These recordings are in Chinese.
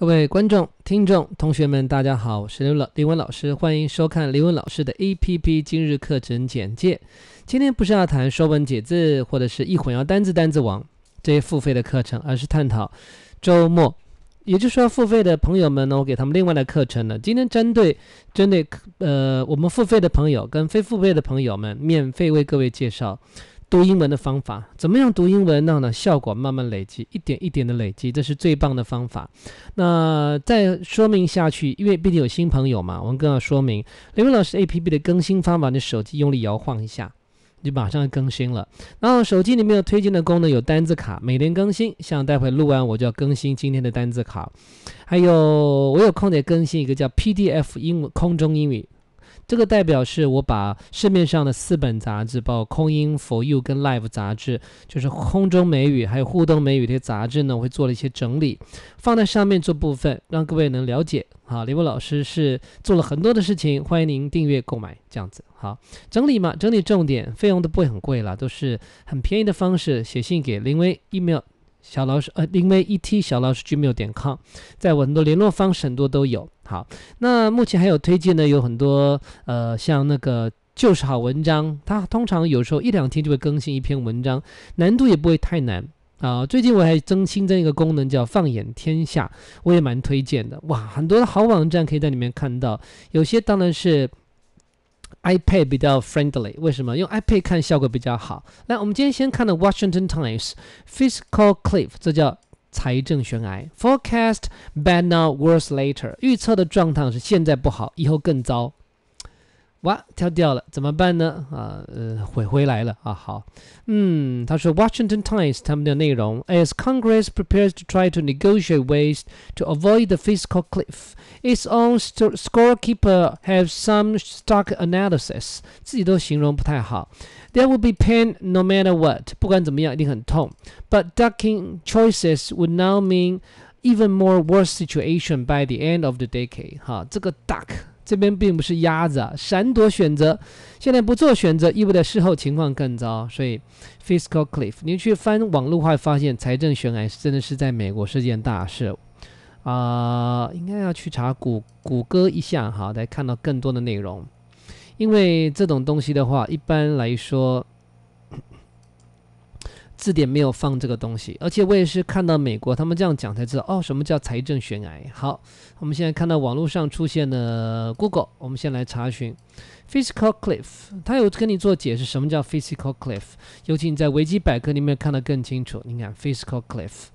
各位观众、听众、同学们，大家好，我是刘老林文老师，欢迎收看林文老师的 A P P 今日课程简介。今天不是要谈《说文解字》或者是一混淆单字单字王这些付费的课程，而是探讨周末，也就是说付费的朋友们呢，我给他们另外的课程呢。今天针对针对呃我们付费的朋友跟非付费的朋友们，免费为各位介绍。读英文的方法怎么样？读英文让呢，效果慢慢累积，一点一点的累积，这是最棒的方法。那再说明下去，因为毕竟有新朋友嘛，我们更要说明。刘文老师 A P P 的更新方法，你手机用力摇晃一下，就马上要更新了。然后手机里面有推荐的功能，有单字卡，每天更新。像待会录完，我就要更新今天的单字卡。还有，我有空得更新一个叫 P D F 英文空中英语。这个代表是我把市面上的四本杂志，包括《空音 for you》跟《Live》杂志，就是空中美语还有互动美语的杂志呢，我会做了一些整理，放在上面这部分，让各位能了解。好，林威老师是做了很多的事情，欢迎您订阅购买，这样子好整理嘛，整理重点，费用都不会很贵了，都是很便宜的方式。写信给林威，email 小老鼠，呃，林威 et 小老鼠 gmail 点 com，在很多联络方式很多都有。好，那目前还有推荐的有很多，呃，像那个就是好文章，它通常有时候一两天就会更新一篇文章，难度也不会太难啊。最近我还增新增一个功能叫放眼天下，我也蛮推荐的哇，很多的好网站可以在里面看到，有些当然是 iPad 比较 friendly，为什么？用 iPad 看效果比较好。来，我们今天先看的 Washington Times，fiscal cliff，这叫。财政悬崖，forecast bad now, worse later。预测的状态是现在不好，以后更糟。哇，跳掉了，怎么办呢？啊，呃，回回来了啊，好，嗯，他说《Washington Times》他们的内容，As Congress prepares to try to negotiate ways to avoid the fiscal cliff, its own scorekeeper has some stark analysis。自己都形容不太好。There will be pain no matter what，不管怎么样一定很痛。But ducking choices would now mean even more worse situation by the end of the decade。哈，这个 duck。这边并不是鸭子，闪躲选择。现在不做选择，意味着事后情况更糟。所以 fiscal cliff，你去翻网络会发现，财政悬崖真的是在美国是件大事。啊，应该要去查谷谷歌一下哈，来看到更多的内容。因为这种东西的话，一般来说。字典没有放这个东西，而且我也是看到美国他们这样讲才知道哦，什么叫财政悬崖？好，我们现在看到网络上出现了 Google，我们先来查询 physical cliff，他有跟你做解释什么叫 physical cliff，尤其你在维基百科里面看得更清楚。你看 physical cliff，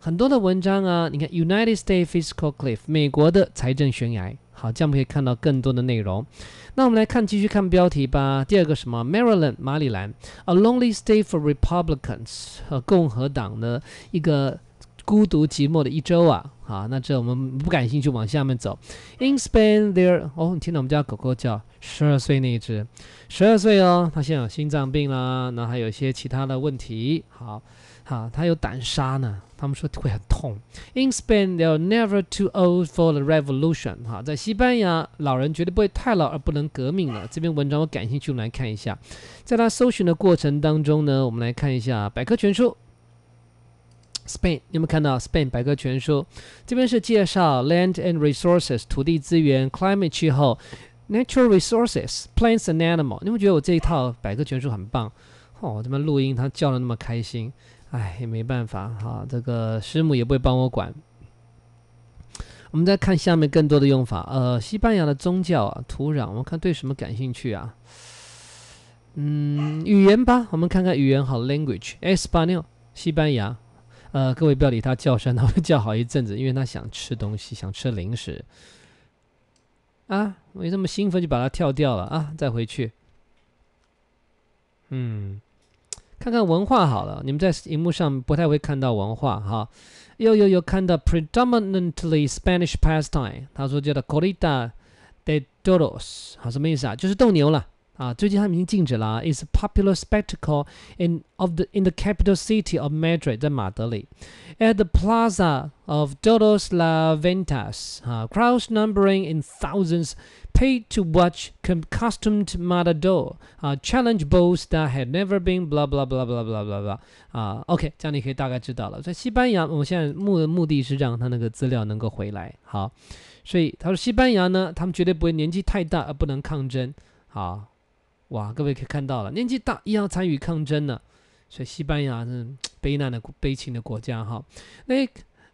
很多的文章啊，你看 United States physical cliff，美国的财政悬崖。好，这样我们可以看到更多的内容。那我们来看，继续看标题吧。第二个什么，Maryland 马里兰，A Lonely s t a t e for Republicans，共和党的一个孤独寂寞的一周啊。好，那这我们不感兴趣，往下面走。In Spain, there 哦，你听到我们家狗狗叫，十二岁那一只，十二岁哦，它现在有心脏病啦，然后还有一些其他的问题。好。哈，他有胆杀呢？他们说会很痛。In Spain, they are never too old for the revolution。哈，在西班牙，老人绝对不会太老而不能革命了。这篇文章我感兴趣，我们来看一下。在他搜寻的过程当中呢，我们来看一下百科全书。Spain，你有看到 Spain 百科全书？这边是介绍 land and resources 土地资源、climate 气候、natural resources plants and a n i m a l 有你们觉得我这一套百科全书很棒？哦，这边录音他叫的那么开心。哎，也没办法哈，这个师母也不会帮我管。我们再看下面更多的用法。呃，西班牙的宗教啊，土壤，我们看对什么感兴趣啊？嗯，语言吧。我们看看语言，好，language。s 西班西班牙。呃，各位不要理他叫声，他会叫好一阵子，因为他想吃东西，想吃零食。啊，为这么兴奋就把它跳掉了啊？再回去。嗯。看看文化好了，你们在荧幕上不太会看到文化哈。又有有看到 predominantly Spanish pastime，他说叫做 corrida de toros，好什么意思啊？就是斗牛了。啊，最近他们已经禁止了。Is uh, a popular spectacle in of the in the capital city of Madrid，在马德里，at the Plaza of Todos la Ventas，啊，crowds uh, numbering in thousands paid to watch costumed matador，啊，challenge uh, bulls that had never been blah blah blah blah blah blah blah，啊，OK，这样你可以大概知道了。在西班牙，我现在目的目的是让他那个资料能够回来。好，所以他说西班牙呢，他们绝对不会年纪太大而不能抗争。好。哇，各位可以看到了，年纪大一样参与抗争呢。所以西班牙是悲难的、悲情的国家哈。They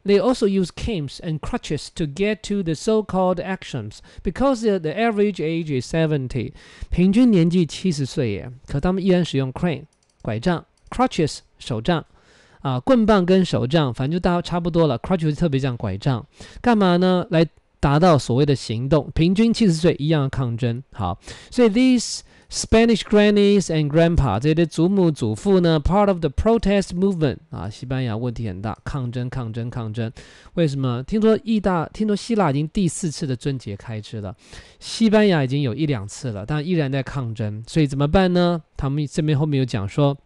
they also use c a n e s and crutches to get to the so-called actions because the average age is seventy，平均年纪七十岁耶。可他们依然使用 crane 拐杖 crutches 手杖啊棍棒跟手杖，反正就大差不多了。crutches 特别像拐杖，干嘛呢？来达到所谓的行动。平均七十岁一样抗争。好，所以 these Spanish grandees and g r a n d p a 这些祖母、祖父呢？Part of the protest movement 啊，西班牙问题很大，抗争、抗争、抗争。为什么？听说意大，听说希腊已经第四次的春节开支了，西班牙已经有一两次了，但依然在抗争。所以怎么办呢？他们这边后面有讲说，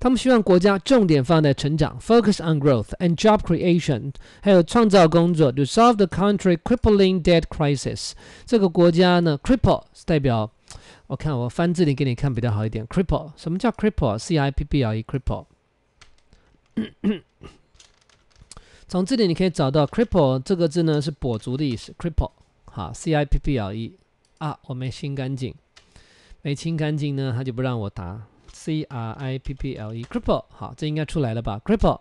他们希望国家重点放在成长，focus on growth and job creation，还有创造工作，to solve the country crippling debt crisis。这个国家呢，cripple 是代表。我看我翻字典给你看比较好一点，cripple，什么叫 cripple？C-I-P-P-L-E，cripple。从这里你可以找到 cripple 这个字呢，是跛足的意思。cripple，好 c i p p l e 啊，我没清干净，没清干净呢，他就不让我答。C-R-I-P-P-L-E，cripple，好，这应该出来了吧，cripple。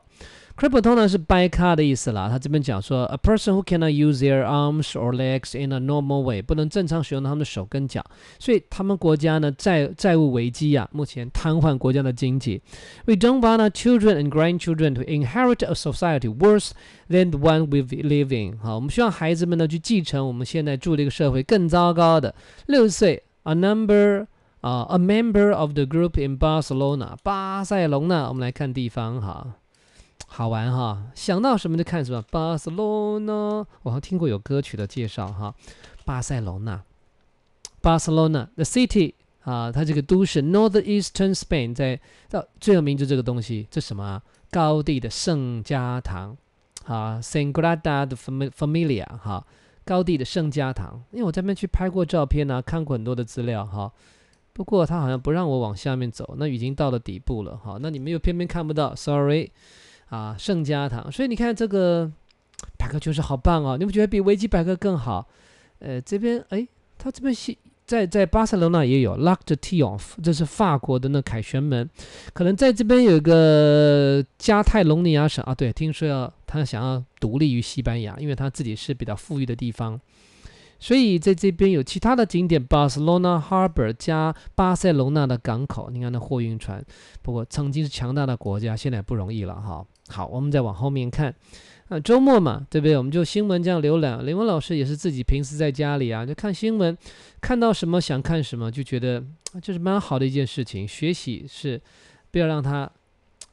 c r i p p l 呢通常是掰咖的意思啦。他这边讲说，a person who cannot use their arms or legs in a normal way 不能正常使用他们的手跟脚，所以他们国家呢债债务危机啊，目前瘫痪国家的经济。We don't want our children and grandchildren to inherit a society worse than the one we live in。好，我们希望孩子们呢去继承我们现在住这个社会更糟糕的。六十岁，a number 啊，a member of the group in Barcelona 巴塞隆那，我们来看地方哈。好玩哈，想到什么就看什么。巴塞罗那，我好像听过有歌曲的介绍哈，巴塞罗那 b a r c e l o n a t h e city 啊，它这个都市，northeastern Spain，在到最有名就这个东西，这什么？高地的圣家堂啊，Sagrada n Familia 哈，高地的圣家堂，因为我这边去拍过照片啊，看过很多的资料哈。不过它好像不让我往下面走，那已经到了底部了哈。那你们又偏偏看不到，sorry。啊，圣家堂，所以你看这个百科全书好棒哦，你不觉得比维基百科更好？呃，这边哎，它这边在在巴塞罗那也有 Locked T off，这是法国的那凯旋门，可能在这边有一个加泰隆尼亚省啊，对，听说要他想要独立于西班牙，因为他自己是比较富裕的地方，所以在这边有其他的景点，巴塞 n a Harbor 加巴塞罗那的港口，你看那货运船，不过曾经是强大的国家，现在不容易了哈。好，我们再往后面看，啊，周末嘛，对不对？我们就新闻这样浏览。林文老师也是自己平时在家里啊，就看新闻，看到什么想看什么，就觉得这是蛮好的一件事情。学习是不要让他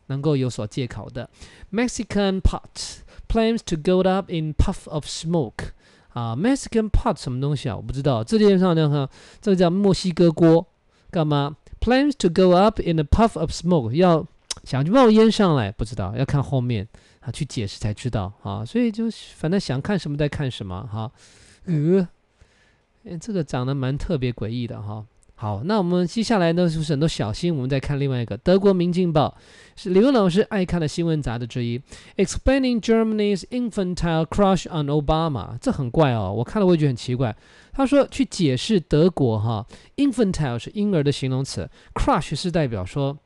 能够有所借口的。Mexican pot plans to go up in puff of smoke 啊，Mexican pot 什么东西啊？我不知道，这叫上呢？哈，这个叫墨西哥锅，干嘛？Plans to go up in a puff of smoke 要。想去冒烟上来，不知道要看后面啊，去解释才知道啊，所以就反正想看什么再看什么哈。呃，这个长得蛮特别诡异的哈。好，那我们接下来呢就是很多小心，我们再看另外一个《德国民进报》，是刘老师爱看的新闻杂志之一。Explaining Germany's infantile crush on Obama，这很怪哦，我看了我也觉得很奇怪。他说去解释德国哈，infantile 是婴儿的形容词，crush 是代表说。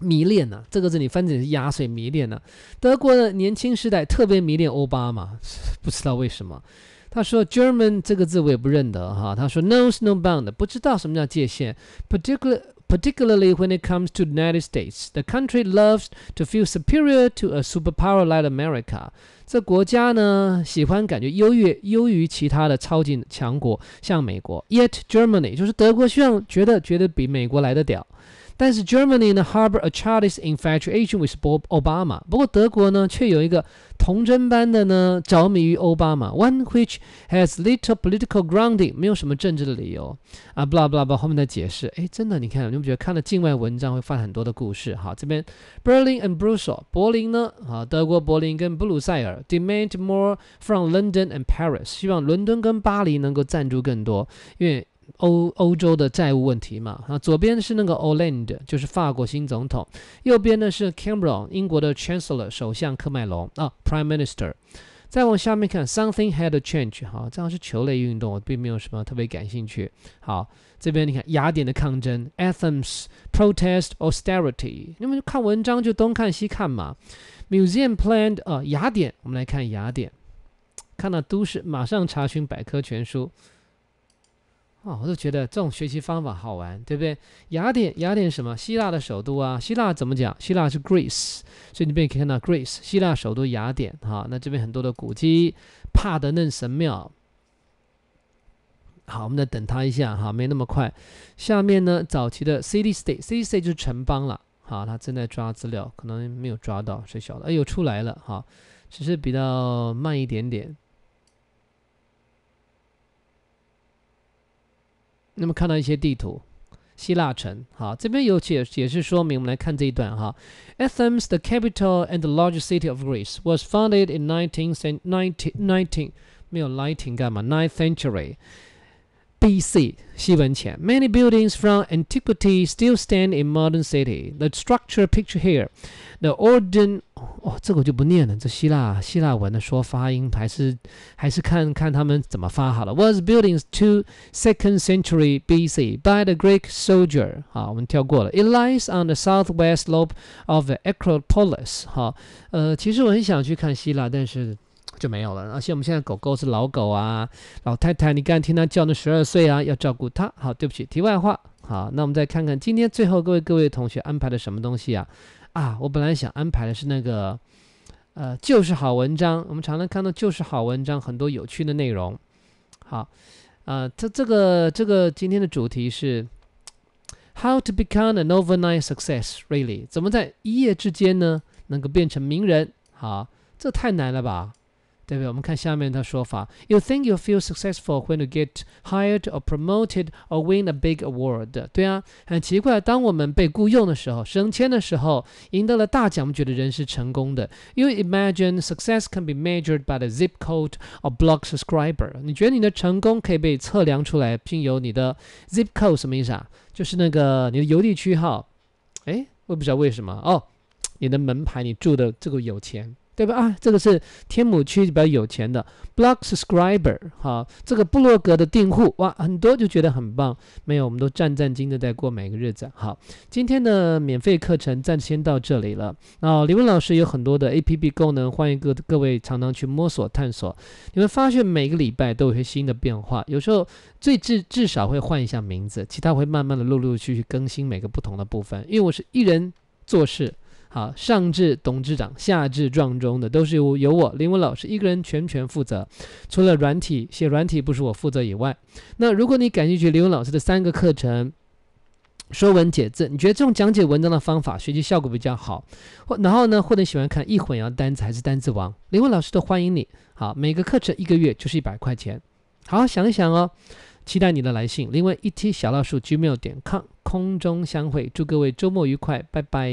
迷恋呢，这个字你翻成是压水迷恋呢。德国的年轻时代特别迷恋奥巴马，不知道为什么。他说 German 这个字我也不认得哈。他说 No snowbound，不知道什么叫界限。Particularly particularly when it comes to United States，the country loves to feel superior to a superpower like America。这国家呢喜欢感觉优越优于其他的超级强国，像美国。Yet Germany 就是德国，像觉得觉得比美国来的屌。但是 Germany 呢 h a r b o r a childish infatuation with b Obama。不过德国呢却有一个童真般的呢着迷于奥巴马，one which has little political grounding，没有什么政治的理由啊。blablabla h h h 后面的解释，哎，真的，你看，你们觉得看了境外文章会发很多的故事？好，这边 Berlin and Brussels，柏林呢啊，德国柏林跟布鲁塞尔 demand more from London and Paris，希望伦敦跟巴黎能够赞助更多，因为。欧欧洲的债务问题嘛，啊，左边是那个 h o l l a n d 就是法国新总统，右边呢是 Cameron，英国的 Chancellor，首相科迈隆啊 Prime Minister。再往下面看，Something had a change，好，这样是球类运动，我并没有什么特别感兴趣。好，这边你看雅典的抗争，Athens protest austerity，那么看文章就东看西看嘛。Museum planned，啊，雅典，我们来看雅典，看到都市，马上查询百科全书。哦，我就觉得这种学习方法好玩，对不对？雅典，雅典什么？希腊的首都啊？希腊怎么讲？希腊是 Greece，所以你便可以看到 Greece，希腊首都雅典。哈，那这边很多的古迹，帕德嫩神庙。好，我们再等他一下，哈，没那么快。下面呢，早期的 city state，city state 就是城邦了。好，他正在抓资料，可能没有抓到，谁晓得？哎呦，出来了，哈，只是比较慢一点点。那么看到一些地图，希腊城好，这边有解解释说明。我们来看这一段哈，Athens, the capital and the largest city of Greece, was founded in 19th and 19 19没有没有 nineteen century. B.C. many buildings from antiquity still stand in modern city. The structure picture here, the origin 哦，这个我就不念了，这希腊希腊文的说发音还是还是看看他们怎么发好了。Was oh, buildings to second century B.C. by the Greek soldier. It lies on the southwest slope of the Acropolis. 好，呃，其实我很想去看希腊，但是。就没有了。而且我们现在狗狗是老狗啊，老太太，你刚刚听它叫，那十二岁啊，要照顾它。好，对不起，题外话。好，那我们再看看今天最后各位各位同学安排的什么东西啊？啊，我本来想安排的是那个，呃，就是好文章。我们常常看到就是好文章很多有趣的内容。好，呃，这这个这个今天的主题是 How to become an overnight success really？怎么在一夜之间呢能够变成名人？好，这太难了吧？代表我们看下面的说法：You think you feel successful when you get hired or promoted or win a big award？对啊，很奇怪，当我们被雇佣的时候、升迁的时候、赢得了大奖，我们觉得人是成功的。You imagine success can be measured by the zip code or block subscriber？你觉得你的成功可以被测量出来，并由你的 zip code 什么意思啊？就是那个你的邮递区号。哎，我不知道为什么哦，你的门牌，你住的这个有钱。对吧啊，这个是天母区比较有钱的 blog subscriber 好，这个部落格的订户哇，很多就觉得很棒，没有，我们都战战兢兢的在过每个日子。好，今天的免费课程暂时先到这里了。啊，李文老师有很多的 A P P 功能，欢迎各各位常常去摸索探索。你们发现每个礼拜都有些新的变化，有时候最至至少会换一下名字，其他会慢慢的陆陆续续更新每个不同的部分，因为我是一人做事。好，上至董事长，下至壮中的，都是由由我林文老师一个人全权负责。除了软体写软体不是我负责以外，那如果你感兴趣林文老师的三个课程《说文解字》，你觉得这种讲解文章的方法学习效果比较好，或然后呢，或者喜欢看《易混淆单词》还是《单字王》，林文老师都欢迎你。好，每个课程一个月就是一百块钱，好好想一想哦。期待你的来信。另外一 t 小老鼠 gmail 点 com 空中相会，祝各位周末愉快，拜拜。